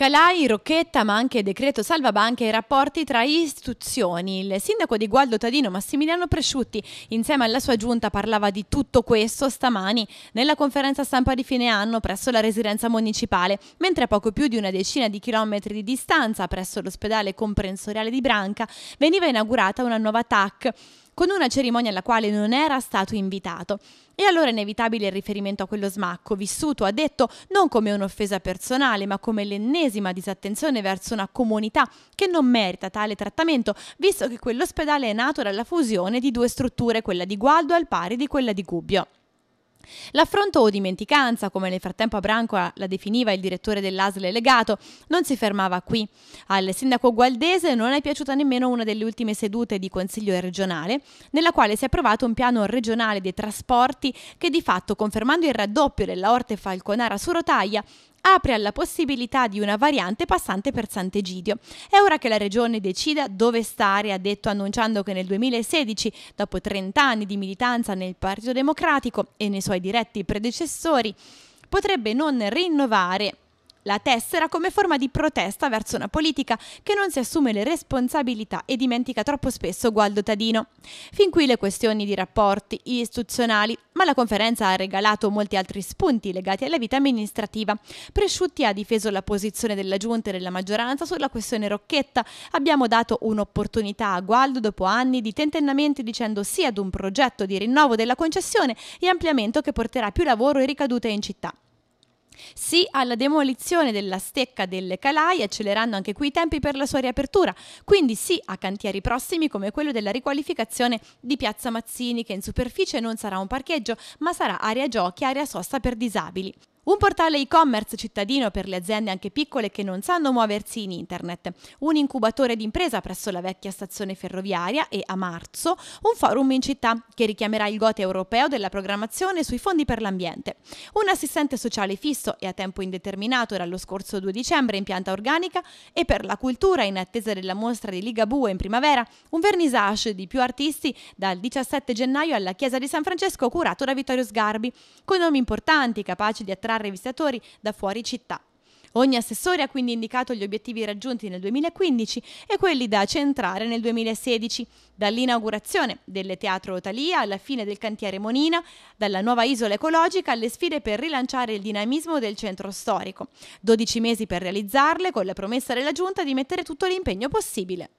Calai, Rocchetta, ma anche decreto salvabanche e rapporti tra istituzioni. Il sindaco di Gualdo Tadino Massimiliano Presciutti, insieme alla sua giunta, parlava di tutto questo stamani nella conferenza stampa di fine anno presso la residenza municipale, mentre a poco più di una decina di chilometri di distanza presso l'ospedale comprensoriale di Branca veniva inaugurata una nuova TAC con una cerimonia alla quale non era stato invitato. E allora è inevitabile il riferimento a quello smacco, vissuto, ha detto, non come un'offesa personale, ma come l'ennesima disattenzione verso una comunità che non merita tale trattamento, visto che quell'ospedale è nato dalla fusione di due strutture, quella di Gualdo al pari di quella di Gubbio. L'affronto o dimenticanza, come nel frattempo Abranco la definiva il direttore dell'Asle legato, non si fermava qui. Al sindaco gualdese non è piaciuta nemmeno una delle ultime sedute di Consiglio regionale, nella quale si è approvato un piano regionale dei trasporti che di fatto, confermando il raddoppio della orte falconara su rotaia, apre alla possibilità di una variante passante per Sant'Egidio. È ora che la regione decida dove stare, ha detto annunciando che nel 2016, dopo 30 anni di militanza nel Partito Democratico e nei suoi diretti predecessori, potrebbe non rinnovare la tessera come forma di protesta verso una politica che non si assume le responsabilità e dimentica troppo spesso Gualdo Tadino. Fin qui le questioni di rapporti istituzionali, ma la conferenza ha regalato molti altri spunti legati alla vita amministrativa. Presciutti ha difeso la posizione della giunta e della maggioranza sulla questione Rocchetta. Abbiamo dato un'opportunità a Gualdo dopo anni di tentennamenti dicendo sì ad un progetto di rinnovo della concessione e ampliamento che porterà più lavoro e ricadute in città. Sì alla demolizione della stecca delle calai, accelerando anche qui i tempi per la sua riapertura. Quindi sì a cantieri prossimi come quello della riqualificazione di Piazza Mazzini, che in superficie non sarà un parcheggio, ma sarà area giochi, area sosta per disabili. Un portale e-commerce cittadino per le aziende anche piccole che non sanno muoversi in internet. Un incubatore d'impresa presso la vecchia stazione ferroviaria e a marzo un forum in città che richiamerà il gote europeo della programmazione sui fondi per l'ambiente. Un assistente sociale fisso e a tempo indeterminato dallo scorso 2 dicembre in pianta organica e per la cultura in attesa della mostra di Ligabue in primavera un vernissage di più artisti dal 17 gennaio alla chiesa di San Francesco curato da Vittorio Sgarbi con nomi importanti capaci di attrarre rivistatori da fuori città. Ogni assessore ha quindi indicato gli obiettivi raggiunti nel 2015 e quelli da centrare nel 2016, dall'inaugurazione delle Teatro Otalia alla fine del cantiere Monina, dalla nuova isola ecologica alle sfide per rilanciare il dinamismo del centro storico. 12 mesi per realizzarle con la promessa della Giunta di mettere tutto l'impegno possibile.